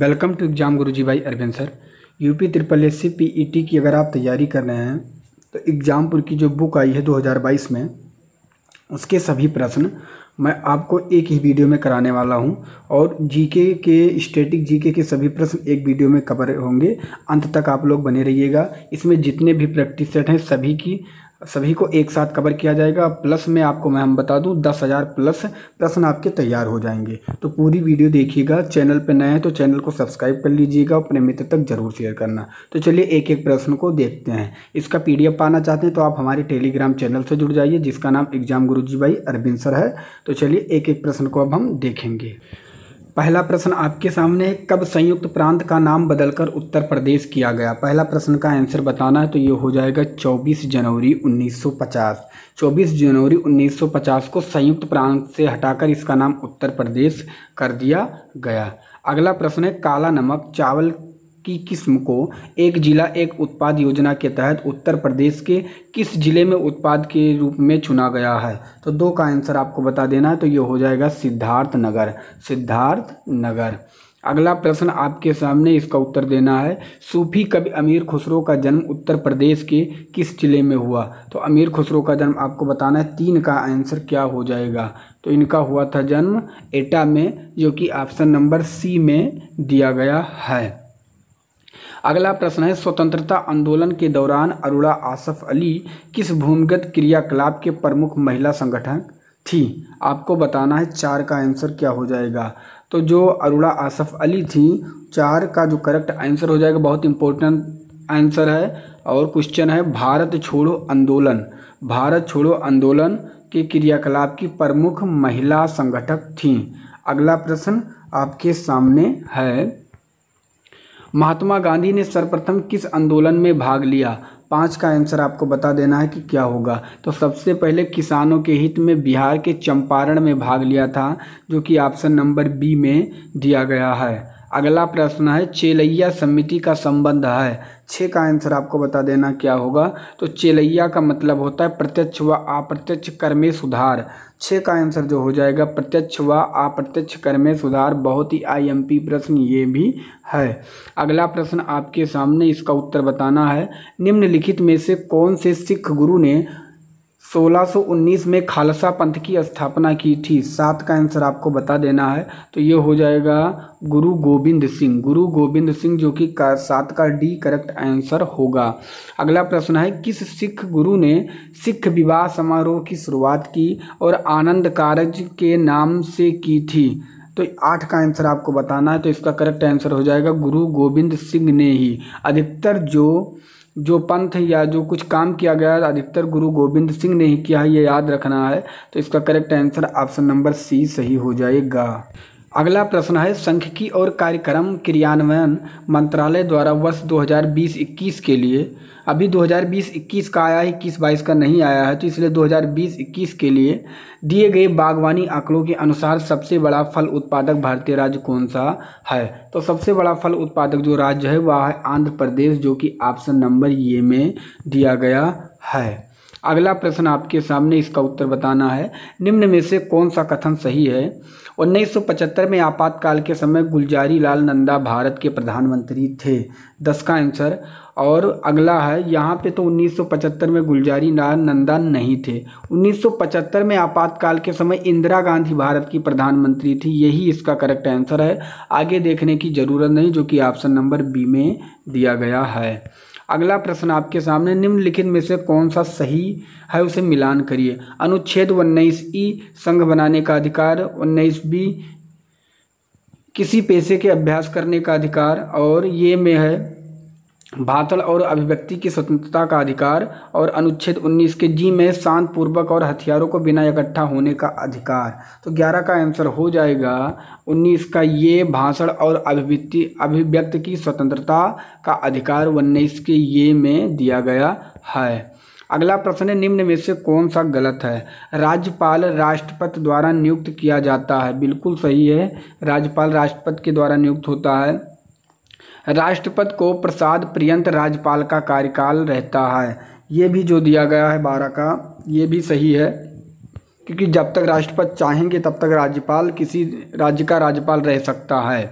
welcome to exam गुरु जी भाई Arvind sir UP triple S C P E T की अगर आप तैयारी कर रहे हैं तो एग्ज़ामपुर की जो बुक आई है 2022 में उसके सभी प्रश्न मैं आपको एक ही वीडियो में कराने वाला हूं और जीके के स्टैटिक जीके के सभी प्रश्न एक वीडियो में कवर होंगे अंत तक आप लोग बने रहिएगा इसमें जितने भी प्रैक्टिस सेट हैं सभी की सभी को एक साथ कवर किया जाएगा प्लस में आपको मैं हम बता दूं दस हज़ार प्लस प्रश्न आपके तैयार हो जाएंगे तो पूरी वीडियो देखिएगा चैनल पर नए हैं तो चैनल को सब्सक्राइब कर लीजिएगा अपने मित्र तक जरूर शेयर करना तो चलिए एक एक प्रश्न को देखते हैं इसका पी पाना चाहते हैं तो आप हमारे टेलीग्राम चैनल से जुड़ जाइए जिसका नाम एग्जाम गुरु भाई अरविंद सर है तो चलिए एक एक प्रश्न को अब हम देखेंगे पहला प्रश्न आपके सामने है कब संयुक्त प्रांत का नाम बदलकर उत्तर प्रदेश किया गया पहला प्रश्न का आंसर बताना है तो ये हो जाएगा 24 जनवरी 1950 24 जनवरी 1950 को संयुक्त प्रांत से हटाकर इसका नाम उत्तर प्रदेश कर दिया गया अगला प्रश्न है काला नमक चावल की किस्म को एक जिला एक उत्पाद योजना के तहत उत्तर प्रदेश के किस जिले में उत्पाद के रूप में चुना गया है तो दो का आंसर आपको बता देना है तो ये हो जाएगा सिद्धार्थ नगर सिद्धार्थ नगर अगला प्रश्न आपके सामने इसका उत्तर देना है सूफी कवि अमीर खुसरो का जन्म उत्तर प्रदेश के किस जिले में हुआ तो अमीर खुसरो का जन्म आपको बताना है तीन का आंसर क्या हो जाएगा तो इनका हुआ था जन्म एटा में जो कि ऑप्शन नंबर सी में दिया गया है अगला प्रश्न है स्वतंत्रता आंदोलन के दौरान अरुणा आसफ अली किस भूमिगत क्रियाकलाप के प्रमुख महिला संगठन थी आपको बताना है चार का आंसर क्या हो जाएगा तो जो अरुणा आसफ अली थी चार का जो करेक्ट आंसर हो जाएगा बहुत इंपॉर्टेंट आंसर है और क्वेश्चन है भारत छोड़ो आंदोलन भारत छोड़ो आंदोलन के क्रियाकलाप की प्रमुख महिला संगठक थी अगला प्रश्न आपके सामने है महात्मा गांधी ने सर्वप्रथम किस आंदोलन में भाग लिया पाँच का आंसर आपको बता देना है कि क्या होगा तो सबसे पहले किसानों के हित में बिहार के चंपारण में भाग लिया था जो कि ऑप्शन नंबर बी में दिया गया है अगला प्रश्न है चेलैया समिति का संबंध है छः का आंसर आपको बता देना क्या होगा तो चेलैया का मतलब होता है प्रत्यक्ष व अप्रत्यक्ष कर में सुधार छः का आंसर जो हो जाएगा प्रत्यक्ष व अप्रत्यक्ष कर में सुधार बहुत ही आईएमपी प्रश्न ये भी है अगला प्रश्न आपके सामने इसका उत्तर बताना है निम्नलिखित में से कौन से सिख गुरु ने 1619 में खालसा पंथ की स्थापना की थी सात का आंसर आपको बता देना है तो ये हो जाएगा गुरु गोविंद सिंह गुरु गोविंद सिंह जो कि का सात का डी करेक्ट आंसर होगा अगला प्रश्न है किस सिख गुरु ने सिख विवाह समारोह की शुरुआत की और आनंद कारज के नाम से की थी तो आठ का आंसर आपको बताना है तो इसका करेक्ट आंसर हो जाएगा गुरु गोविंद सिंह ने ही अधिकतर जो जो पंथ या जो कुछ काम किया गया अधिकतर गुरु गोविंद सिंह ने ही किया है ये याद रखना है तो इसका correct answer option number C सही हो जाएगा अगला प्रश्न है संख्यिकी और कार्यक्रम क्रियान्वयन मंत्रालय द्वारा वर्ष 2020-21 के लिए अभी 2020-21 का आया है इक्कीस बाईस का नहीं आया है तो इसलिए 2020-21 के लिए दिए गए बागवानी आंकड़ों के अनुसार सबसे बड़ा फल उत्पादक भारतीय राज्य कौन सा है तो सबसे बड़ा फल उत्पादक जो राज्य है वह है आंध्र प्रदेश जो कि ऑप्शन नंबर ये में दिया गया है अगला प्रश्न आपके सामने इसका उत्तर बताना है निम्न में से कौन सा कथन सही है 1975 में आपातकाल के समय गुलजारी लाल नंदा भारत के प्रधानमंत्री थे दस का आंसर और अगला है यहाँ पे तो 1975 में गुलजारी लाल नंदा नहीं थे 1975 में आपातकाल के समय इंदिरा गांधी भारत की प्रधानमंत्री थी यही इसका करेक्ट आंसर है आगे देखने की ज़रूरत नहीं जो कि ऑप्शन नंबर बी में दिया गया है अगला प्रश्न आपके सामने निम्नलिखित में से कौन सा सही है उसे मिलान करिए अनुच्छेद उन्नीस ई संघ बनाने का अधिकार उन्नीस बी किसी पेशे के अभ्यास करने का अधिकार और ये में है भाषण और अभिव्यक्ति की स्वतंत्रता का अधिकार और अनुच्छेद 19 के जी में शांत पूर्वक और हथियारों को बिना इकट्ठा होने का अधिकार तो 11 का आंसर हो जाएगा 19 का ये भाषण और अभिव्यक्ति अभिव्यक्ति की स्वतंत्रता का अधिकार उन्नीस के ये में दिया गया है अगला प्रश्न है निम्न में से कौन सा गलत है राज्यपाल राष्ट्रपति द्वारा नियुक्त किया जाता है बिल्कुल सही है राज्यपाल राष्ट्रपति के द्वारा नियुक्त होता है राष्ट्रपति को प्रसाद पर्यंत राज्यपाल का कार्यकाल रहता है ये भी जो दिया गया है बारह का ये भी सही है क्योंकि जब तक राष्ट्रपति चाहेंगे तब तक राज्यपाल किसी राज्य का राज्यपाल रह सकता है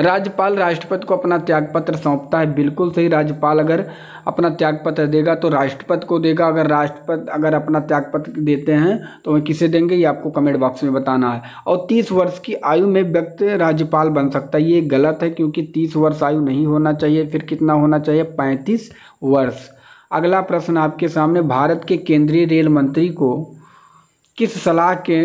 राज्यपाल राष्ट्रपति को अपना त्यागपत्र सौंपता है बिल्कुल सही राज्यपाल अगर अपना त्यागपत्र देगा तो राष्ट्रपति को देगा अगर राष्ट्रपति अगर अपना त्यागपत्र देते हैं तो वह किसे देंगे ये आपको कमेंट बॉक्स में बताना है और तीस वर्ष की आयु में व्यक्ति राज्यपाल बन सकता है ये गलत है क्योंकि तीस वर्ष आयु नहीं होना चाहिए फिर कितना होना चाहिए पैंतीस वर्ष अगला प्रश्न आपके सामने भारत के केंद्रीय रेल मंत्री को किस सलाह के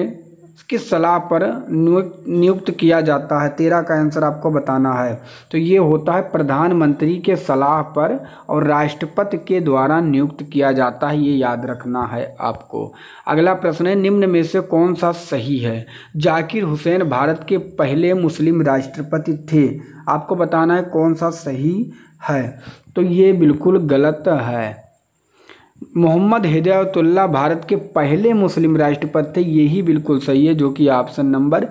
किस सलाह पर नियुक्त नियुक्त किया जाता है तेरह का आंसर आपको बताना है तो ये होता है प्रधानमंत्री के सलाह पर और राष्ट्रपति के द्वारा नियुक्त किया जाता है ये याद रखना है आपको अगला प्रश्न है निम्न में से कौन सा सही है जाकिर हुसैन भारत के पहले मुस्लिम राष्ट्रपति थे आपको बताना है कौन सा सही है तो ये बिल्कुल गलत है मोहम्मद हिदायतुल्ला भारत के पहले मुस्लिम राष्ट्रपति थे यही बिल्कुल सही है जो कि ऑप्शन नंबर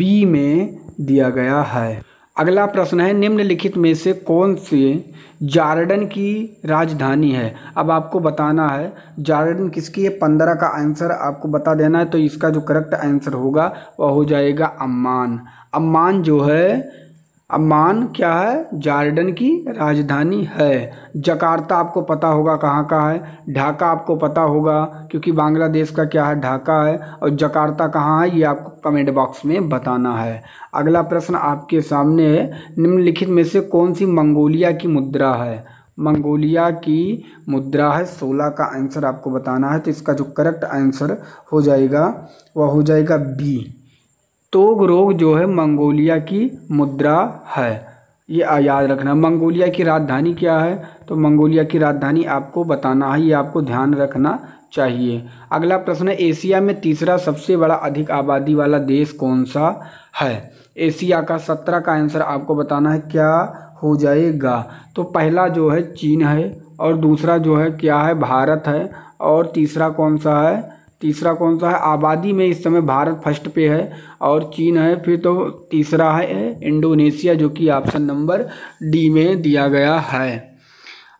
बी में दिया गया है अगला प्रश्न है निम्नलिखित में से कौन से जार्डन की राजधानी है अब आपको बताना है जार्डन किसकी है पंद्रह का आंसर आपको बता देना है तो इसका जो करेक्ट आंसर होगा वह हो जाएगा अम्मान अम्मान जो है अम्मान क्या है जार्डन की राजधानी है जकार्ता आपको पता होगा कहाँ का है ढाका आपको पता होगा क्योंकि बांग्लादेश का क्या है ढाका है और जकार्ता कहाँ है ये आपको कमेंट बॉक्स में बताना है अगला प्रश्न आपके सामने है निम्नलिखित में से कौन सी मंगोलिया की मुद्रा है मंगोलिया की मुद्रा है सोलह का आंसर आपको बताना है तो इसका जो करेक्ट आंसर हो जाएगा वह हो जाएगा बी तोग रोग जो है मंगोलिया की मुद्रा है ये याद रखना मंगोलिया की राजधानी क्या है तो मंगोलिया की राजधानी आपको बताना है ये आपको ध्यान रखना चाहिए अगला प्रश्न है एशिया में तीसरा सबसे बड़ा अधिक आबादी वाला देश कौन सा है एशिया का सत्रह का आंसर आपको बताना है क्या हो जाएगा तो पहला जो है चीन है और दूसरा जो है क्या है भारत है और तीसरा कौन सा है तीसरा कौन सा है आबादी में इस समय भारत फर्स्ट पे है और चीन है फिर तो तीसरा है इंडोनेशिया जो कि ऑप्शन नंबर डी में दिया गया है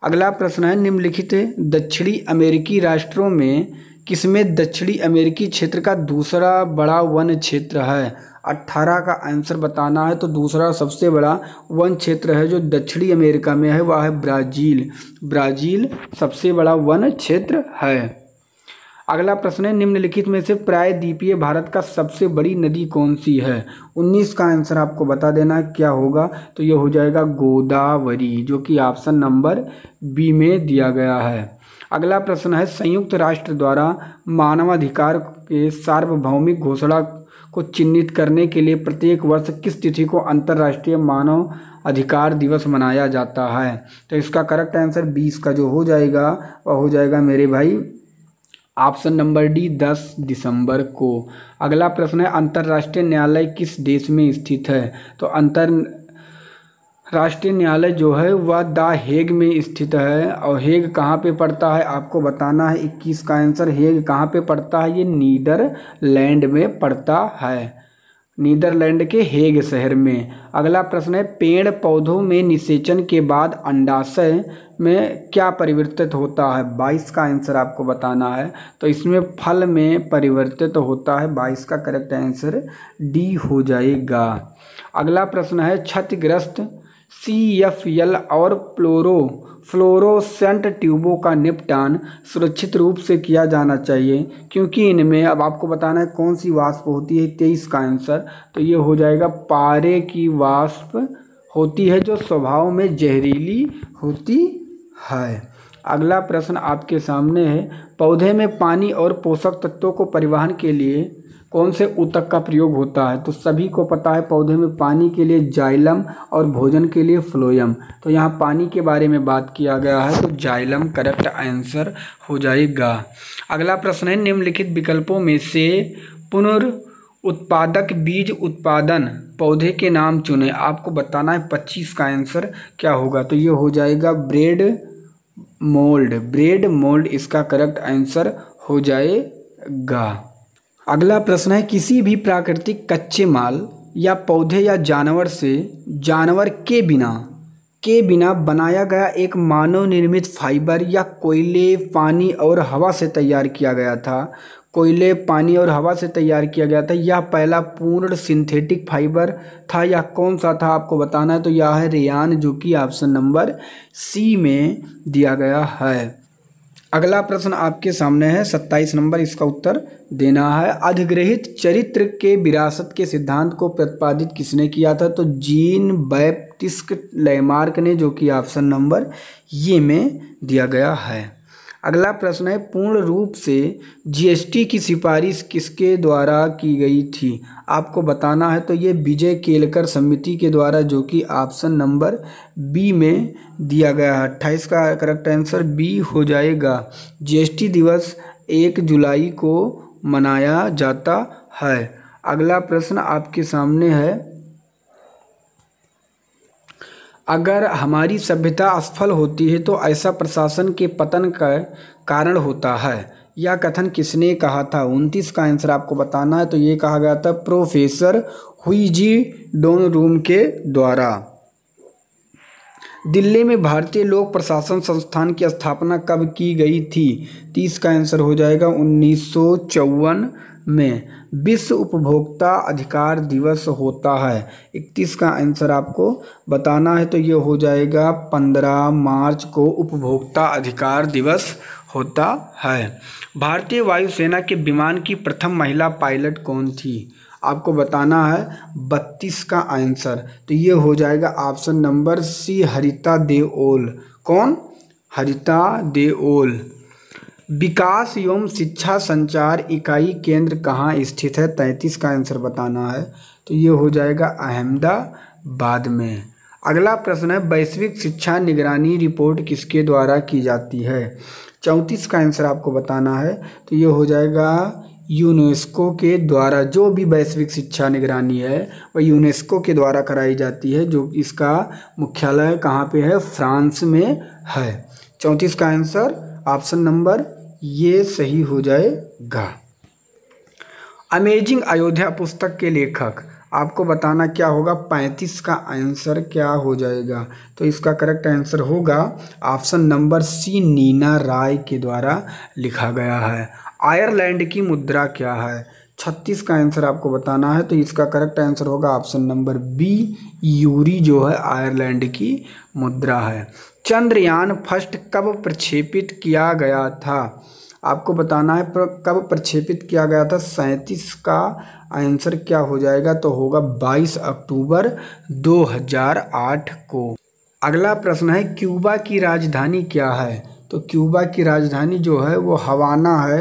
अगला प्रश्न है निम्नलिखित दक्षिणी अमेरिकी राष्ट्रों में किसमें दक्षिणी अमेरिकी क्षेत्र का दूसरा बड़ा वन क्षेत्र है अट्ठारह का आंसर बताना है तो दूसरा सबसे बड़ा वन क्षेत्र है जो दक्षिणी अमेरिका में है वह है ब्राज़ील ब्राज़ील सबसे बड़ा वन क्षेत्र है अगला प्रश्न है निम्नलिखित में से प्रायद्वीपीय भारत का सबसे बड़ी नदी कौन सी है 19 का आंसर आपको बता देना क्या होगा तो यह हो जाएगा गोदावरी जो कि ऑप्शन नंबर बी में दिया गया है अगला प्रश्न है संयुक्त राष्ट्र द्वारा मानवाधिकार के सार्वभौमिक घोषणा को चिन्हित करने के लिए प्रत्येक वर्ष किस तिथि को अंतर्राष्ट्रीय मानव अधिकार दिवस मनाया जाता है तो इसका करेक्ट आंसर बीस का जो हो जाएगा वह हो जाएगा मेरे भाई ऑप्शन नंबर डी 10 दिसंबर को अगला प्रश्न है अंतर्राष्ट्रीय न्यायालय किस देश में स्थित है तो अंतर राष्ट्रीय न्यायालय जो है वह द हेग में स्थित है और हेग कहाँ पे पड़ता है आपको बताना है इक्कीस का आंसर हेग कहाँ पे पड़ता है ये नीदरलैंड में पड़ता है नीदरलैंड के हेग शहर में अगला प्रश्न है पेड़ पौधों में निषेचन के बाद अंडाशय में क्या परिवर्तित होता है बाईस का आंसर आपको बताना है तो इसमें फल में परिवर्तित होता है बाईस का करेक्ट आंसर डी हो जाएगा अगला प्रश्न है क्षतिग्रस्त सी एफ एल और प्लोरो फ्लोरोसेंट ट्यूबों का निपटान सुरक्षित रूप से किया जाना चाहिए क्योंकि इनमें अब आपको बताना है कौन सी वाष्प होती है तेईस का आंसर तो ये हो जाएगा पारे की वाष्प होती है जो स्वभाव में जहरीली होती है अगला प्रश्न आपके सामने है पौधे में पानी और पोषक तत्वों को परिवहन के लिए कौन से ऊतक का प्रयोग होता है तो सभी को पता है पौधे में पानी के लिए जाइलम और भोजन के लिए फ्लोयम तो यहाँ पानी के बारे में बात किया गया है तो जाइलम करेक्ट आंसर हो जाएगा अगला प्रश्न है निम्नलिखित विकल्पों में से पुनर् उत्पादक बीज उत्पादन पौधे के नाम चुने आपको बताना है पच्चीस का आंसर क्या होगा तो ये हो जाएगा ब्रेड मोल्ड ब्रेड मोल्ड इसका करेक्ट आंसर हो जाएगा अगला प्रश्न है किसी भी प्राकृतिक कच्चे माल या पौधे या जानवर से जानवर के बिना के बिना बनाया गया एक मानव निर्मित फाइबर या कोयले पानी और हवा से तैयार किया गया था कोयले पानी और हवा से तैयार किया गया था यह पहला पूर्ण सिंथेटिक फाइबर था यह कौन सा था आपको बताना है तो यह है रेयान जो कि ऑप्शन नंबर सी में दिया गया है अगला प्रश्न आपके सामने है सत्ताईस नंबर इसका उत्तर देना है अधिग्रहित चरित्र के विरासत के सिद्धांत को प्रतिपादित किसने किया था तो जीन बैप्टिस्क लेमार्क ने जो कि ऑप्शन नंबर ये में दिया गया है अगला प्रश्न है पूर्ण रूप से जीएसटी की सिफारिश किसके द्वारा की गई थी आपको बताना है तो ये विजय केलकर समिति के द्वारा जो कि ऑप्शन नंबर बी में दिया गया है अट्ठाईस का करेक्ट आंसर बी हो जाएगा जीएसटी दिवस एक जुलाई को मनाया जाता है अगला प्रश्न आपके सामने है अगर हमारी सभ्यता असफल होती है तो ऐसा प्रशासन के पतन का कारण होता है यह कथन किसने कहा था उनतीस का आंसर आपको बताना है तो ये कहा गया था प्रोफेसर हुई जी डोन रूम के द्वारा दिल्ली में भारतीय लोक प्रशासन संस्थान की स्थापना कब की गई थी तीस का आंसर हो जाएगा उन्नीस में विश्व उपभोक्ता अधिकार दिवस होता है इकतीस का आंसर आपको बताना है तो ये हो जाएगा पंद्रह मार्च को उपभोक्ता अधिकार दिवस होता है भारतीय वायुसेना के विमान की प्रथम महिला पायलट कौन थी आपको बताना है बत्तीस का आंसर तो ये हो जाएगा option number C Harita Deol कौन हरिता देओल विकास एवं शिक्षा संचार इकाई केंद्र कहाँ स्थित है तैंतीस का आंसर बताना है तो ये हो जाएगा अहमदाबाद में अगला प्रश्न है वैश्विक शिक्षा निगरानी रिपोर्ट किसके द्वारा की जाती है चौंतीस का आंसर आपको बताना है तो ये हो जाएगा यूनेस्को के द्वारा जो भी वैश्विक शिक्षा निगरानी है वह यूनेस्को के द्वारा कराई जाती है जो इसका मुख्यालय कहाँ पे है फ्रांस में है चौंतीस का आंसर ऑप्शन नंबर ये सही हो जाएगा अमेजिंग अयोध्या पुस्तक के लेखक आपको बताना क्या होगा पैंतीस का आंसर क्या हो जाएगा तो इसका करेक्ट आंसर होगा option number C Neena Rai के द्वारा लिखा गया है आयरलैंड की मुद्रा क्या है छत्तीस का आंसर आपको बताना है तो इसका करेक्ट आंसर होगा ऑप्शन नंबर बी यूरी जो है आयरलैंड की मुद्रा है चंद्रयान फर्स्ट कब प्रक्षेपित किया गया था आपको बताना है कब प्रक्षेपित किया गया था सैंतीस का आंसर क्या हो जाएगा तो होगा बाईस अक्टूबर 2008 को अगला प्रश्न है क्यूबा की राजधानी क्या है तो क्यूबा की राजधानी जो है वो हवाना है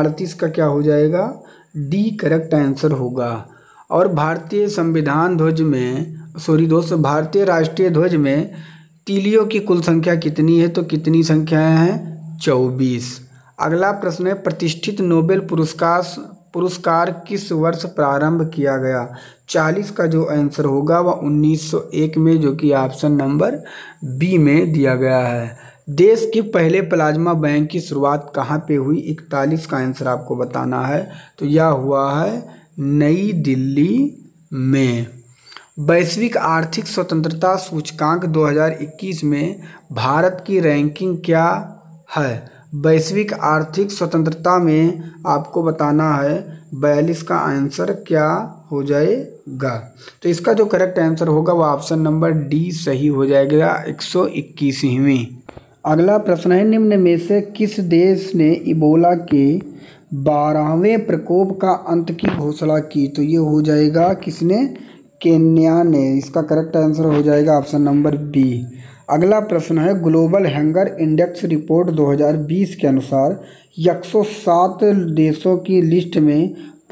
अड़तीस का क्या हो जाएगा डी करेक्ट आंसर होगा और भारतीय संविधान ध्वज में सॉरी दोस्त भारतीय राष्ट्रीय ध्वज में तीलियों की कुल संख्या कितनी है तो कितनी संख्याएं हैं चौबीस अगला प्रश्न है प्रतिष्ठित नोबेल पुरस्कार पुरस्कार किस वर्ष प्रारंभ किया गया चालीस का जो आंसर होगा वह 1901 में जो कि ऑप्शन नंबर बी में दिया गया है देश की पहले प्लाज्मा बैंक की शुरुआत कहाँ पे हुई इकतालीस का आंसर आपको बताना है तो यह हुआ है नई दिल्ली में वैश्विक आर्थिक स्वतंत्रता सूचकांक 2021 में भारत की रैंकिंग क्या है वैश्विक आर्थिक स्वतंत्रता में आपको बताना है बयालीस का आंसर क्या हो जाएगा तो इसका जो करेक्ट आंसर होगा वो ऑप्शन नंबर डी सही हो जाएगा एक सौ इक्कीसवीं अगला प्रश्न है निम्न में से किस देश ने इबोला के बारहवें प्रकोप का अंत की घोषणा की तो ये हो जाएगा किसने केन्या ने इसका करेक्ट आंसर हो जाएगा ऑप्शन नंबर बी अगला प्रश्न है ग्लोबल हैंगर इंडेक्स रिपोर्ट 2020 के अनुसार 107 देशों की लिस्ट में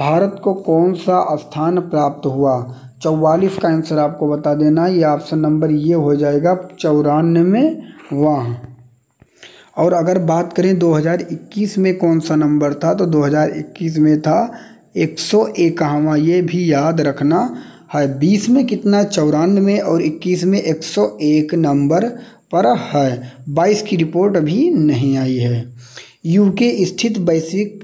भारत को कौन सा स्थान प्राप्त हुआ चौवालीस का आंसर आपको बता देना ये ऑप्शन नंबर ये हो जाएगा चौरानवे वाह और अगर बात करें 2021 में कौन सा नंबर था तो 2021 में था एक सौ इक्यावन ये भी याद रखना है बीस में कितना चौरानवे और इक्कीस में एक सौ एक नंबर पर है बाईस की रिपोर्ट अभी नहीं आई है यूके स्थित वैश्विक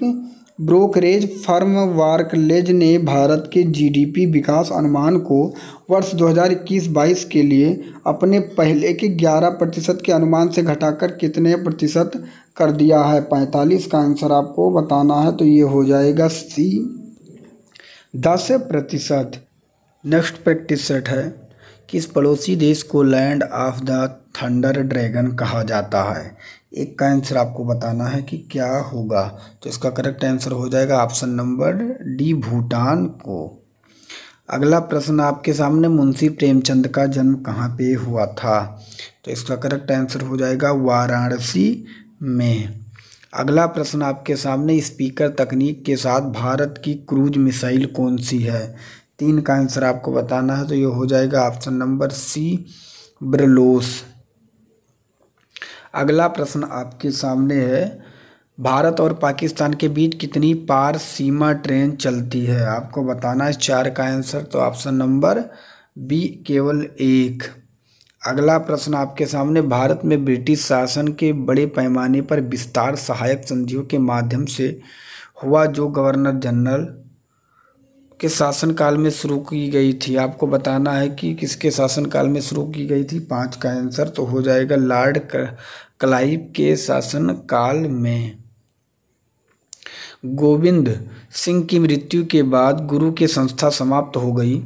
ब्रोकरेज फर्म वार्कलेज ने भारत के जीडीपी विकास अनुमान को वर्ष 2021-22 के लिए अपने पहले के 11 प्रतिशत के अनुमान से घटाकर कितने प्रतिशत कर दिया है 45 का आंसर आपको बताना है तो ये हो जाएगा सी दस प्रतिशत नेक्स्ट प्रैक्टिस सेट है किस पड़ोसी देश को land of the thunder dragon कहा जाता है एक का आंसर आपको बताना है कि क्या होगा तो इसका करेक्ट आंसर हो जाएगा ऑप्शन नंबर डी भूटान को अगला प्रश्न आपके सामने मुंशी प्रेमचंद का जन्म कहाँ पे हुआ था तो इसका करेक्ट आंसर हो जाएगा वाराणसी में अगला प्रश्न आपके सामने स्पीकर तकनीक के साथ भारत की क्रूज मिसाइल कौन सी है तीन का आंसर आपको बताना है तो ये हो जाएगा ऑप्शन नंबर सी ब्रलोस अगला प्रश्न आपके सामने है भारत और पाकिस्तान के बीच कितनी पार सीमा ट्रेन चलती है आपको बताना है चार का आंसर तो ऑप्शन नंबर बी केवल एक अगला प्रश्न आपके सामने भारत में ब्रिटिश शासन के बड़े पैमाने पर विस्तार सहायक संधियों के माध्यम से हुआ जो गवर्नर जनरल के शासनकाल में शुरू की गई थी आपको बताना है कि किसके शासनकाल में शुरू की गई थी पाँच का आंसर तो हो जाएगा लॉर्ड क्लाइव के शासनकाल में गोविंद सिंह की मृत्यु के बाद गुरु की संस्था समाप्त हो गई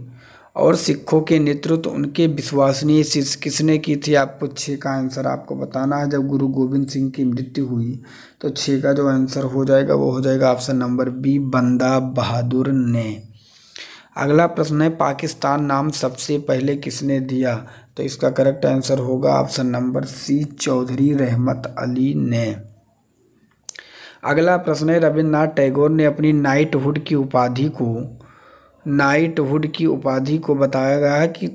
और सिखों के नेतृत्व तो उनके विश्वसनीय शिष्य किसने की थी आपको छः का आंसर आपको बताना है जब गुरु गोविंद सिंह की मृत्यु हुई तो छः का जो आंसर हो जाएगा वो हो जाएगा ऑप्शन नंबर बी बंदा बहादुर ने अगला प्रश्न है पाकिस्तान नाम सबसे पहले किसने दिया तो इसका करेक्ट आंसर होगा option number C Chaudhary Rahmat Ali ने अगला प्रश्न है रविन्द्रनाथ टैगोर ने अपनी नाइटहुड की उपाधि को नाइटहुड की उपाधि को बताया गया है कि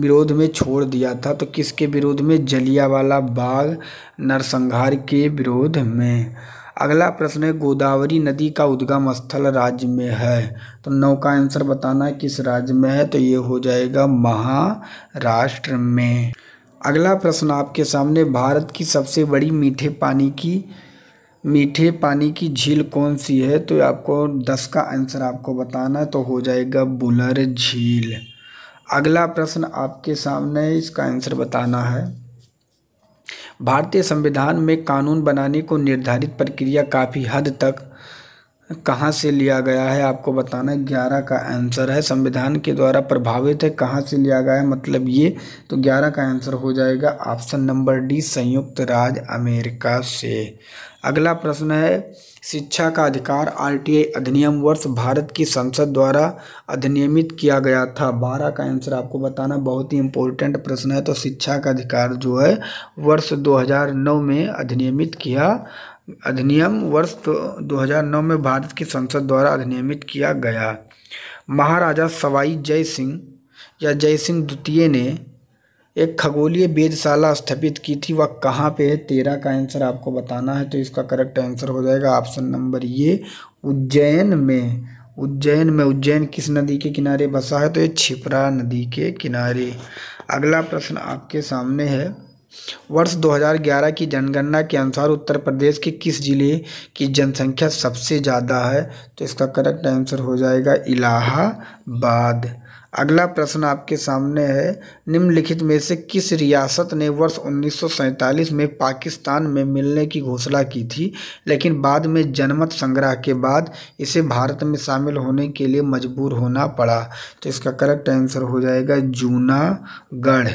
विरोध में छोड़ दिया था तो किसके विरोध में जलियावाला बाग नरसंहार के विरोध में अगला प्रश्न है गोदावरी नदी का उद्गम स्थल राज्य में है तो नौ का आंसर बताना है किस राज्य में है तो ये हो जाएगा महाराष्ट्र में अगला प्रश्न आपके सामने भारत की सबसे बड़ी मीठे पानी की मीठे पानी की झील कौन सी है तो आपको दस का आंसर आपको बताना है तो हो जाएगा बुलर झील अगला प्रश्न आपके सामने इसका आंसर बताना है भारतीय संविधान में कानून बनाने को निर्धारित प्रक्रिया काफ़ी हद तक कहाँ से लिया गया है आपको बताना है ग्यारह का आंसर है संविधान के द्वारा प्रभावित है कहाँ से लिया गया है मतलब ये तो ग्यारह का आंसर हो जाएगा ऑप्शन नंबर डी संयुक्त राज्य अमेरिका से अगला प्रश्न है शिक्षा का अधिकार आरटीआई अधिनियम वर्ष भारत की संसद द्वारा अधिनियमित किया गया था बारह का आंसर आपको बताना बहुत ही इम्पोर्टेंट प्रश्न है तो शिक्षा का अधिकार जो है वर्ष 2009 में अधिनियमित किया अधिनियम वर्ष 2009 में भारत की संसद द्वारा अधिनियमित किया गया महाराजा सवाई जय सिंह या जय सिंह द्वितीय ने एक खगोलीय वेदशाला स्थापित की थी वह कहाँ पे है तेरह का आंसर आपको बताना है तो इसका करेक्ट आंसर हो जाएगा ऑप्शन नंबर ये उज्जैन में उज्जैन में उज्जैन किस नदी के किनारे बसा है तो ये छिपरा नदी के किनारे अगला प्रश्न आपके सामने है वर्ष 2011 की जनगणना के अनुसार उत्तर प्रदेश के किस जिले की जनसंख्या सबसे ज़्यादा है तो इसका करेक्ट आंसर हो जाएगा इलाहाबाद अगला प्रश्न आपके सामने है निम्नलिखित में से किस रियासत ने वर्ष उन्नीस में पाकिस्तान में मिलने की घोषणा की थी लेकिन बाद में जनमत संग्रह के बाद इसे भारत में शामिल होने के लिए मजबूर होना पड़ा तो इसका करेक्ट आंसर हो जाएगा जूनागढ़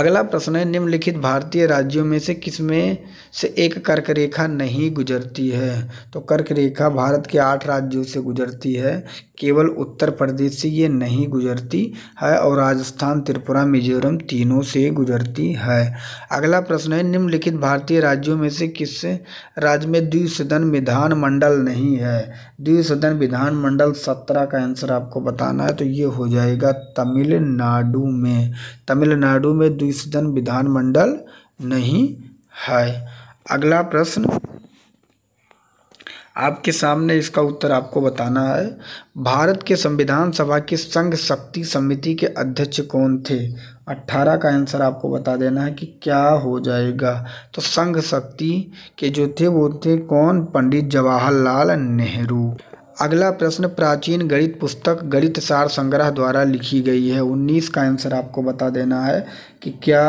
अगला प्रश्न है निम्नलिखित भारतीय राज्यों में से किस में से एक कर्क रेखा नहीं गुजरती है तो कर्क रेखा भारत के आठ राज्यों से गुजरती है केवल उत्तर प्रदेश से ये नहीं गुजरती है और राजस्थान त्रिपुरा मिजोरम तीनों से गुजरती है अगला प्रश्न है निम्नलिखित भारतीय राज्यों में से किस राज्य में द्विसदन विधानमंडल नहीं है द्विसदन विधानमंडल सत्रह का आंसर आपको बताना है तो ये हो जाएगा तमिलनाडु में तमिलनाडु में डिसीजन विधानमंडल नहीं है अगला प्रश्न आपके सामने इसका उत्तर आपको बताना है भारत के संविधान सभा की संघ शक्ति समिति के अध्यक्ष कौन थे 18 का आंसर आपको बता देना है कि क्या हो जाएगा तो संघ शक्ति के जो थे वो थे कौन पंडित जवाहरलाल नेहरू अगला प्रश्न प्राचीन गणित पुस्तक गणित सार संग्रह द्वारा लिखी गई है उन्नीस का आंसर आपको बता देना है कि क्या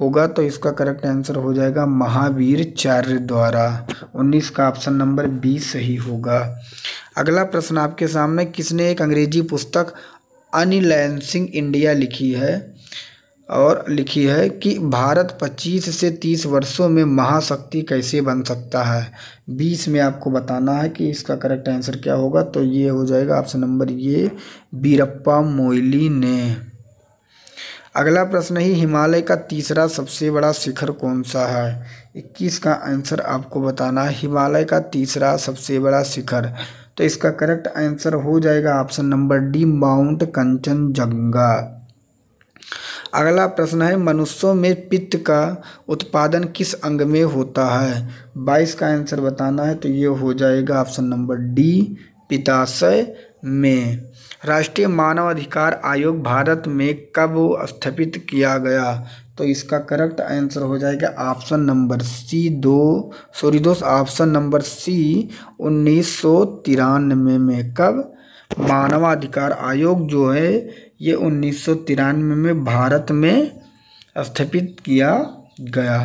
होगा तो इसका करेक्ट आंसर हो जाएगा महावीरचार्य द्वारा उन्नीस का ऑप्शन नंबर बी सही होगा अगला प्रश्न आपके सामने किसने एक अंग्रेजी पुस्तक अनिलेंसिंग इंडिया लिखी है और लिखी है कि भारत पच्चीस से तीस वर्षों में महाशक्ति कैसे बन सकता है बीस में आपको बताना है कि इसका करेक्ट आंसर क्या होगा तो ये हो जाएगा ऑप्शन नंबर ये बीरप्पा मोइली ने अगला प्रश्न ही हिमालय का तीसरा सबसे बड़ा शिखर कौन सा है इक्कीस का आंसर आपको बताना है हिमालय का तीसरा सबसे बड़ा शिखर तो इसका करेक्ट आंसर हो जाएगा option number D mount Kanchenjunga अगला प्रश्न है मनुष्यों में पित्त का उत्पादन किस अंग में होता है बाईस का आंसर बताना है तो ये हो जाएगा ऑप्शन नंबर डी पिताशय में राष्ट्रीय मानव अधिकार आयोग भारत में कब स्थापित किया गया तो इसका करेक्ट आंसर हो जाएगा ऑप्शन नंबर सी दो सॉरी दोस्त ऑप्शन नंबर सी उन्नीस सौ तिरानवे में कब मानवाधिकार आयोग जो है ये उन्नीस में भारत में स्थापित किया गया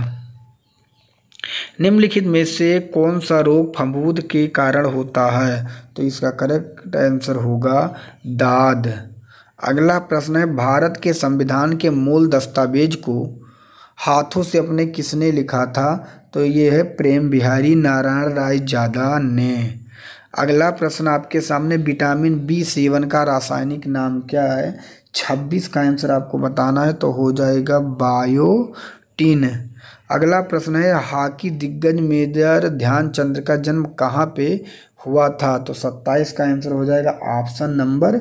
निम्नलिखित में से कौन सा रोग फमूद के कारण होता है तो इसका करेक्ट आंसर होगा दाद अगला प्रश्न है भारत के संविधान के मूल दस्तावेज को हाथों से अपने किसने लिखा था तो ये है प्रेम बिहारी नारायण राय जादा ने अगला प्रश्न आपके सामने विटामिन बी सेवन का रासायनिक नाम क्या है छब्बीस का आंसर आपको बताना है तो हो जाएगा बायोटिन अगला प्रश्न है हॉकी दिग्गज मेजर ध्यानचंद्र का जन्म कहाँ पे हुआ था तो सत्ताईस का आंसर हो जाएगा ऑप्शन नंबर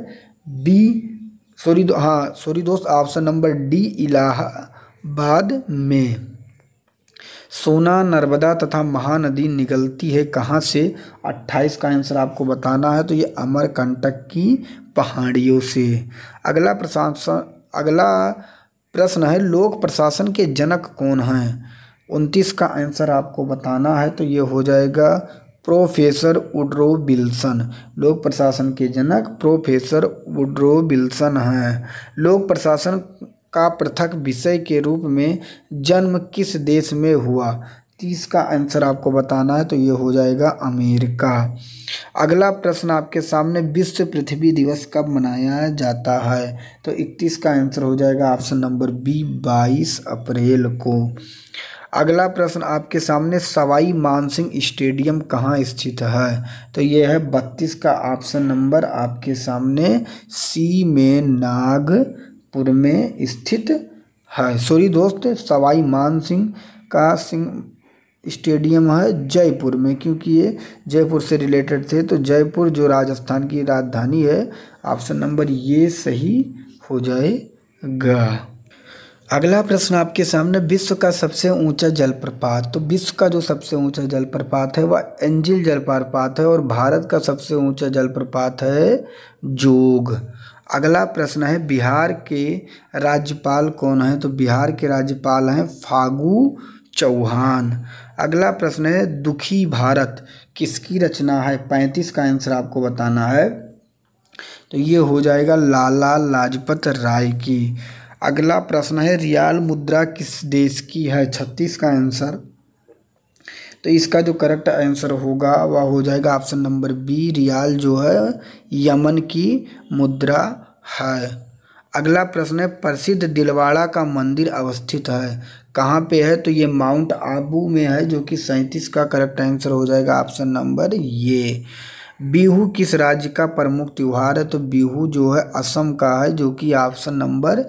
बी सॉरी दो हाँ सॉरी दोस्त ऑप्शन नंबर डी इलाहाबाद में सोना नर्मदा तथा महानदी निकलती है कहाँ से 28 का आंसर आपको बताना है तो ये अमरकंटक की पहाड़ियों से अगला प्रशासन अगला प्रश्न है लोक प्रशासन के जनक कौन हैं उनतीस का आंसर आपको बताना है तो ये हो जाएगा प्रोफेसर उड्रो बिल्सन लोक प्रशासन के जनक प्रोफेसर उड्रो बिल्सन हैं लोक प्रशासन का पृथक विषय के रूप में जन्म किस देश में हुआ तीस का आंसर आपको बताना है तो ये हो जाएगा अमेरिका अगला प्रश्न आपके सामने विश्व पृथ्वी दिवस कब मनाया जाता है तो इकतीस का आंसर हो जाएगा ऑप्शन नंबर बी बाईस अप्रैल को अगला प्रश्न आपके सामने सवाई मानसिंह स्टेडियम कहाँ स्थित है तो ये है बत्तीस का ऑप्शन नंबर आपके सामने सी में नाग पुर में स्थित है सॉरी दोस्त सवाई मान सिंह का सिंह स्टेडियम है जयपुर में क्योंकि ये जयपुर से रिलेटेड थे तो जयपुर जो राजस्थान की राजधानी है ऑप्शन नंबर ये सही हो जाएगा अगला प्रश्न आपके सामने विश्व का सबसे ऊंचा जलप्रपात तो विश्व का जो सबसे ऊंचा जलप्रपात है वह एंजिल जलप्रपात है और भारत का सबसे ऊंचा जलप्रपात है जोग अगला प्रश्न है बिहार के राज्यपाल कौन है तो बिहार के राज्यपाल हैं फागू चौहान अगला प्रश्न है दुखी भारत किसकी रचना है पैंतीस का आंसर आपको बताना है तो ये हो जाएगा लाला लाजपत राय की अगला प्रश्न है रियाल मुद्रा किस देश की है छत्तीस का आंसर तो इसका जो करेक्ट आंसर होगा वह हो जाएगा ऑप्शन नंबर बी रियाल जो है यमन की मुद्रा है अगला प्रश्न है प्रसिद्ध दिलवाड़ा का मंदिर अवस्थित है कहाँ पे है तो ये माउंट आबू में है जो कि सैंतीस का करेक्ट आंसर हो जाएगा ऑप्शन नंबर ये बिहू किस राज्य का प्रमुख त्यौहार है तो बिहू जो है असम का है जो कि ऑप्शन नंबर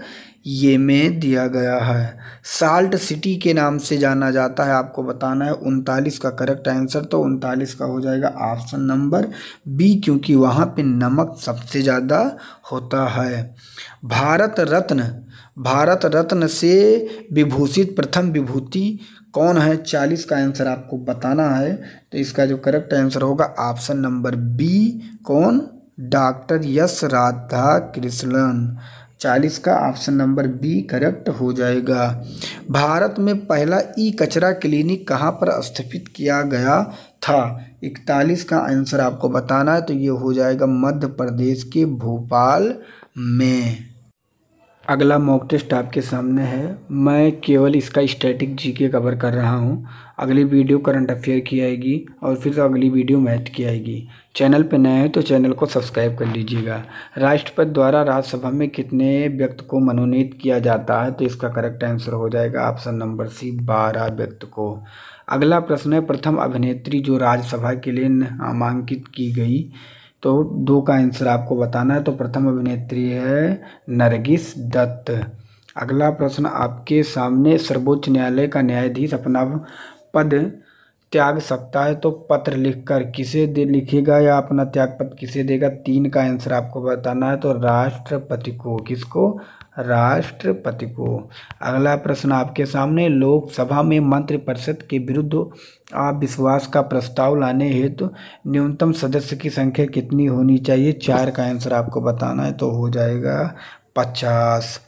ये में दिया गया है साल्ट सिटी के नाम से जाना जाता है आपको बताना है उनतालीस का करेक्ट आंसर तो उनतालीस का हो जाएगा ऑप्शन नंबर बी क्योंकि वहाँ पे नमक सबसे ज़्यादा होता है भारत रत्न भारत रत्न से विभूषित प्रथम विभूति कौन है चालीस का आंसर आपको बताना है तो इसका जो करेक्ट आंसर होगा ऑप्शन नंबर बी कौन डॉक्टर यश राधा कृष्णन चालीस का ऑप्शन नंबर बी करेक्ट हो जाएगा भारत में पहला ई कचरा क्लिनिक कहाँ पर स्थापित किया गया था इकतालीस का आंसर आपको बताना है तो ये हो जाएगा मध्य प्रदेश के भोपाल में अगला मॉक टेस्ट आपके सामने है मैं केवल इसका स्टैटिक जीके कवर कर रहा हूं अगली वीडियो करंट अफेयर की आएगी और फिर अगली वीडियो मैथ की आएगी चैनल पर नए हैं तो चैनल को सब्सक्राइब कर लीजिएगा राष्ट्रपति द्वारा राज्यसभा में कितने व्यक्ति को मनोनीत किया जाता है तो इसका करेक्ट आंसर हो जाएगा ऑप्शन नंबर सी बारह व्यक्ति को अगला प्रश्न है प्रथम अभिनेत्री जो राज्यसभा के लिए नामांकित की गई तो दो का आंसर आपको बताना है तो प्रथम अभिनेत्री है नरगिस दत्त अगला प्रश्न आपके सामने सर्वोच्च न्यायालय का न्यायाधीश अपना पद त्याग सकता है तो पत्र लिखकर किसे दे लिखेगा या अपना त्याग पत्र किसे देगा तीन का आंसर आपको बताना है तो राष्ट्रपति को किसको राष्ट्रपति को अगला प्रश्न आपके सामने लोकसभा में मंत्रिपरिषद के विरुद्ध अविश्वास का प्रस्ताव लाने हेतु तो न्यूनतम सदस्य की संख्या कितनी होनी चाहिए चार का आंसर आपको बताना है तो हो जाएगा पचास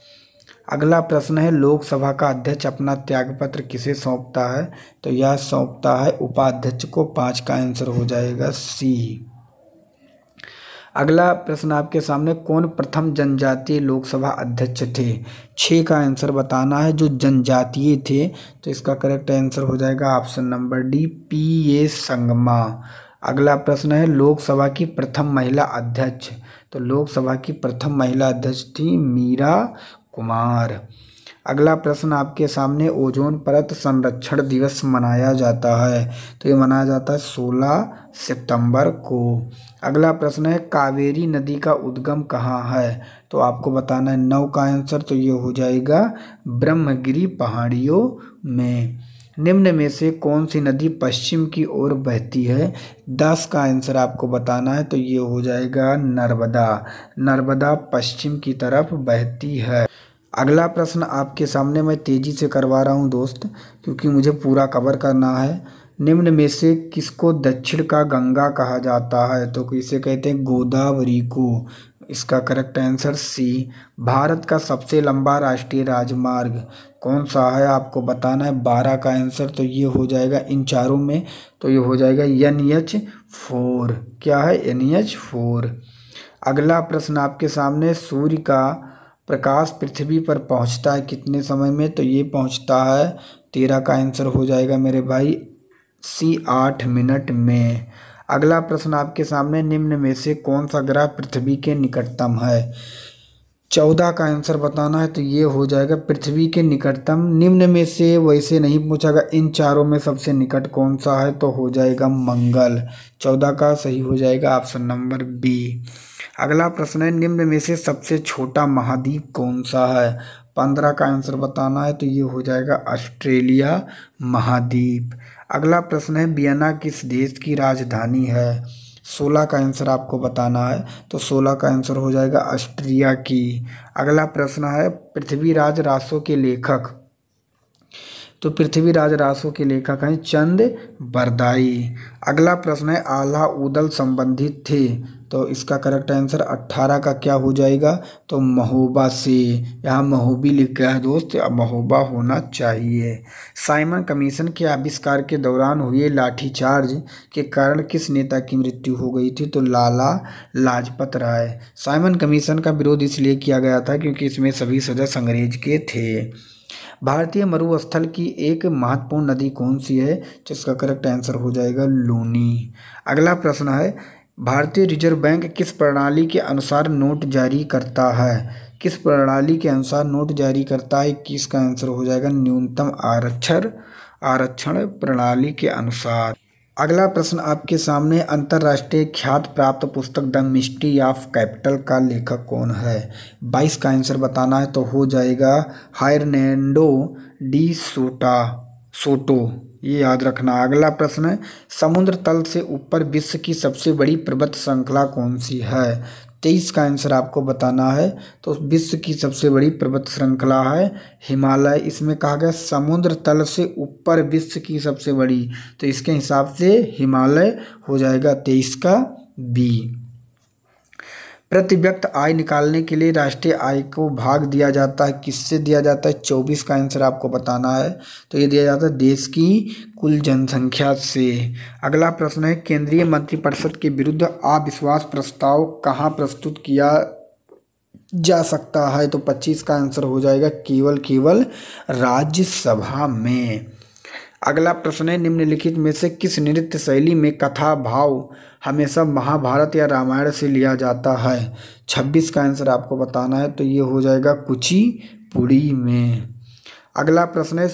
अगला प्रश्न है लोकसभा का अध्यक्ष अपना त्यागपत्र किसे सौंपता है तो यह सौंपता है उपाध्यक्ष को पाँच का आंसर हो जाएगा सी अगला प्रश्न आपके सामने कौन प्रथम जनजातीय लोकसभा अध्यक्ष थे छः का आंसर बताना है जो जनजातीय थे तो इसका करेक्ट आंसर हो जाएगा option number D P A Sangma अगला प्रश्न है लोकसभा की प्रथम महिला अध्यक्ष तो लोकसभा की प्रथम महिला अध्यक्ष थी मीरा कुमार अगला प्रश्न आपके सामने ओजोन परत संरक्षण दिवस मनाया जाता है तो ये मनाया जाता है 16 सितंबर को अगला प्रश्न है कावेरी नदी का उद्गम कहाँ है तो आपको बताना है नौ का आंसर तो ये हो जाएगा ब्रह्मगिरी पहाड़ियों में निम्न में से कौन सी नदी पश्चिम की ओर बहती है दस का आंसर आपको बताना है तो ये हो जाएगा नर्मदा नर्मदा पश्चिम की तरफ बहती है अगला प्रश्न आपके सामने मैं तेज़ी से करवा रहा हूँ दोस्त क्योंकि मुझे पूरा कवर करना है निम्न में से किसको दक्षिण का गंगा कहा जाता है तो इसे कहते हैं गोदावरी को इसका करेक्ट आंसर सी भारत का सबसे लंबा राष्ट्रीय राजमार्ग कौन सा है आपको बताना है बारह का आंसर तो ये हो जाएगा इन चारों में तो ये हो जाएगा एन एच फोर क्या है एन एच फोर अगला प्रश्न आपके सामने सूर्य का प्रकाश पृथ्वी पर पहुंचता है कितने समय में तो ये पहुंचता है तेरह का आंसर हो जाएगा मेरे भाई सी आठ मिनट में अगला प्रश्न आपके सामने निम्न में से कौन सा ग्रह पृथ्वी के निकटतम है चौदह का आंसर बताना है तो ये हो जाएगा पृथ्वी के निकटतम निम्न में से वैसे नहीं पूछा गया इन चारों में सबसे निकट कौन सा है तो हो जाएगा मंगल चौदह का सही हो जाएगा ऑप्शन नंबर बी अगला प्रश्न है निम्न में से सबसे छोटा महाद्वीप कौन सा है पंद्रह का आंसर बताना है तो ये हो जाएगा ऑस्ट्रेलिया महाद्वीप अगला प्रश्न है बियना किस देश की राजधानी है सोलह का आंसर आपको बताना है तो सोलह का आंसर हो जाएगा ऑस्ट्रिया की अगला प्रश्न है पृथ्वीराज रासो के लेखक तो पृथ्वीराज रासो के लेखक हैं चंद बरदाई अगला प्रश्न है आल्हा उदल संबंधित थे तो इसका करेक्ट आंसर 18 का क्या हो जाएगा तो महोबा से यहाँ महोबी लिख गया है दोस्त महोबा होना चाहिए साइमन कमीशन के आविष्कार के दौरान हुए लाठीचार्ज के कारण किस नेता की मृत्यु हो गई थी तो लाला लाजपत राय साइमन कमीशन का विरोध इसलिए किया गया था क्योंकि इसमें सभी सदस्य अंग्रेज के थे भारतीय मरुस्थल की एक महत्वपूर्ण नदी कौन सी है जिसका करेक्ट आंसर हो जाएगा लूनी अगला प्रश्न है भारतीय रिजर्व बैंक किस प्रणाली के अनुसार नोट जारी करता है किस प्रणाली के अनुसार नोट जारी करता है किसका आंसर हो जाएगा न्यूनतम आरक्षण आरक्षण प्रणाली के अनुसार अगला प्रश्न आपके सामने अंतर्राष्ट्रीय ख्यात प्राप्त पुस्तक द मिस्ट्री ऑफ कैपिटल का लेखक कौन है बाईस का आंसर बताना है तो हो जाएगा हायरनेंडो डी सोटा सोटो ये याद रखना अगला प्रश्न समुद्र तल से ऊपर विश्व की सबसे बड़ी पर्वत श्रृंखला कौन सी है तेईस का आंसर आपको बताना है तो विश्व की सबसे बड़ी पर्वत श्रृंखला है हिमालय इसमें कहा गया समुद्र तल से ऊपर विश्व की सबसे बड़ी तो इसके हिसाब से हिमालय हो जाएगा तेईस का बी प्रति व्यक्त आय निकालने के लिए राष्ट्रीय आय को भाग दिया जाता है किससे दिया जाता है चौबीस का आंसर आपको बताना है तो ये दिया जाता है देश की कुल जनसंख्या से अगला प्रश्न है केंद्रीय मंत्रिपरिषद के विरुद्ध अविश्वास प्रस्ताव कहाँ प्रस्तुत किया जा सकता है तो पच्चीस का आंसर हो जाएगा केवल केवल राज्यसभा में अगला प्रश्न है निम्नलिखित में से किस नृत्य शैली में कथा भाव हमेशा महाभारत या रामायण से लिया जाता है छब्बीस का आंसर आपको बताना है तो ये हो जाएगा कुचिपुड़ी में अगला प्रश्न है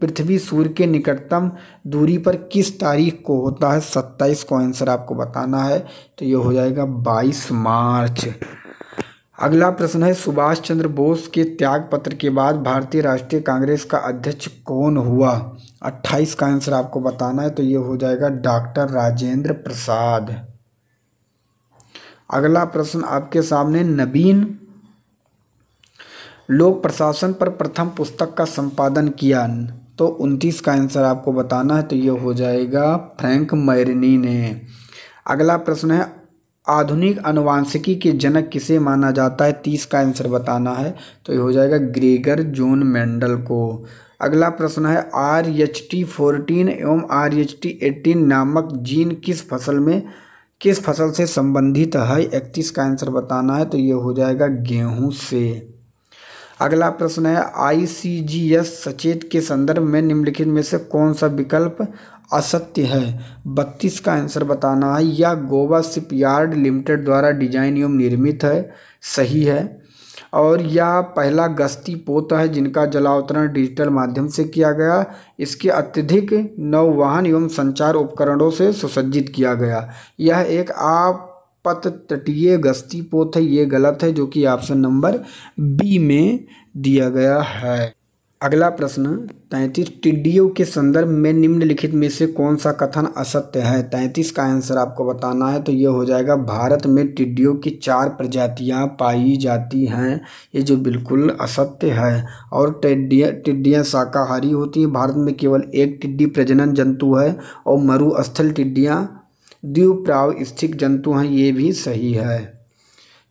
पृथ्वी सूर्य के निकटतम दूरी पर किस तारीख को होता है सत्ताईस को आंसर आपको बताना है तो ये हो जाएगा बाईस मार्च अगला प्रश्न है सुभाष चंद्र बोस के त्याग पत्र के बाद भारतीय राष्ट्रीय कांग्रेस का अध्यक्ष कौन हुआ 28 का आंसर आपको बताना है तो ये हो जाएगा डॉक्टर राजेंद्र प्रसाद अगला प्रश्न आपके सामने नवीन लोक प्रशासन पर प्रथम पुस्तक का संपादन किया तो उनतीस का आंसर आपको बताना है तो ये हो जाएगा फ्रैंक मैरनी ने अगला प्रश्न है आधुनिक अनुवांशिकी के जनक किसे माना जाता है तीस का आंसर बताना है तो ये हो जाएगा ग्रेगर जोन मेंडल को अगला प्रश्न है आर एच टी फोर्टीन एवं आर एच टी एटीन नामक जीन किस फसल में किस फसल से संबंधित है इकतीस का आंसर बताना है तो ये हो जाएगा गेहूं से अगला प्रश्न है आईसीजीएस सचेत के संदर्भ में निम्नलिखित में से कौन सा विकल्प असत्य है बत्तीस का आंसर बताना है या गोवा शिपयार्ड लिमिटेड द्वारा डिजाइन एवं निर्मित है सही है और यह पहला गश्ती पोत है जिनका जलावतरण डिजिटल माध्यम से किया गया इसके अत्यधिक नौवाहन एवं संचार उपकरणों से सुसज्जित किया गया यह एक आप पत तटीय गस्ती पोत है ये गलत है जो कि ऑप्शन नंबर बी में दिया गया है अगला प्रश्न तैंतीस टिड्डियों के संदर्भ में निम्नलिखित में से कौन सा कथन असत्य है तैंतीस का आंसर आपको बताना है तो ये हो जाएगा भारत में टिड्डियों की चार प्रजातियां पाई जाती हैं ये जो बिल्कुल असत्य है और टिड्डियाँ टिड्डियाँ शाकाहारी होती हैं भारत में केवल एक टिड्डी प्रजनन जंतु है और मरुस्थल टिड्डियाँ स्थित जंतु हैं ये भी सही है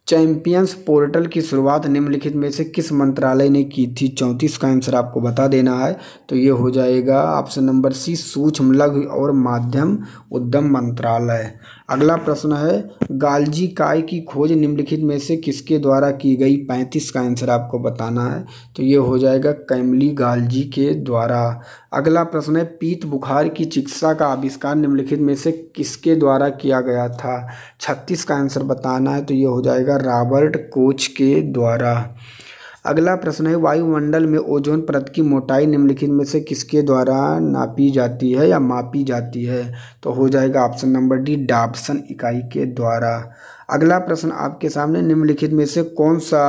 चैंपियंस पोर्टल की शुरुआत निम्नलिखित में से किस मंत्रालय ने की थी चौंतीस का आंसर आपको बता देना है तो ये हो जाएगा ऑप्शन नंबर सी सूक्ष्म लघु और माध्यम उद्यम मंत्रालय अगला प्रश्न है गालजी काय की खोज निम्नलिखित में से किसके द्वारा की गई पैंतीस का आंसर आपको बताना है तो ये हो जाएगा कैमली गालजी के द्वारा अगला प्रश्न है पीत बुखार की चिकित्सा का आविष्कार निम्नलिखित में से किसके द्वारा किया गया था छत्तीस का आंसर बताना है तो ये हो जाएगा रॉबर्ट कोच के द्वारा अगला प्रश्न है वायुमंडल में ओजोन परत की मोटाई निम्नलिखित में से किसके द्वारा नापी जाती है या मापी जाती है तो हो जाएगा ऑप्शन नंबर डी डाबसन इकाई के द्वारा अगला प्रश्न आपके सामने निम्नलिखित में से कौन सा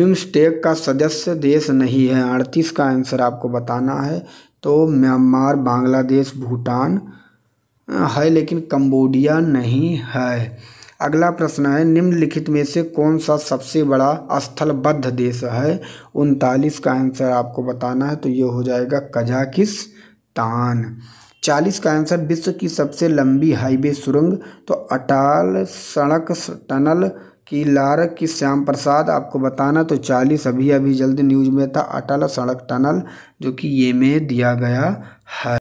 बिम्स्टेक का सदस्य देश नहीं है अड़तीस का आंसर आपको बताना है तो म्यांमार बांग्लादेश भूटान है लेकिन कम्बोडिया नहीं है अगला प्रश्न है निम्नलिखित में से कौन सा सबसे बड़ा स्थलबद्ध देश है उनतालीस का आंसर आपको बताना है तो ये हो जाएगा कजाकिस्तान चालीस का आंसर विश्व की सबसे लंबी हाईवे सुरंग तो अटाल सड़क टनल की लार की श्याम प्रसाद आपको बताना तो चालीस अभी अभी जल्द न्यूज में था अटल सड़क टनल जो कि ये में दिया गया है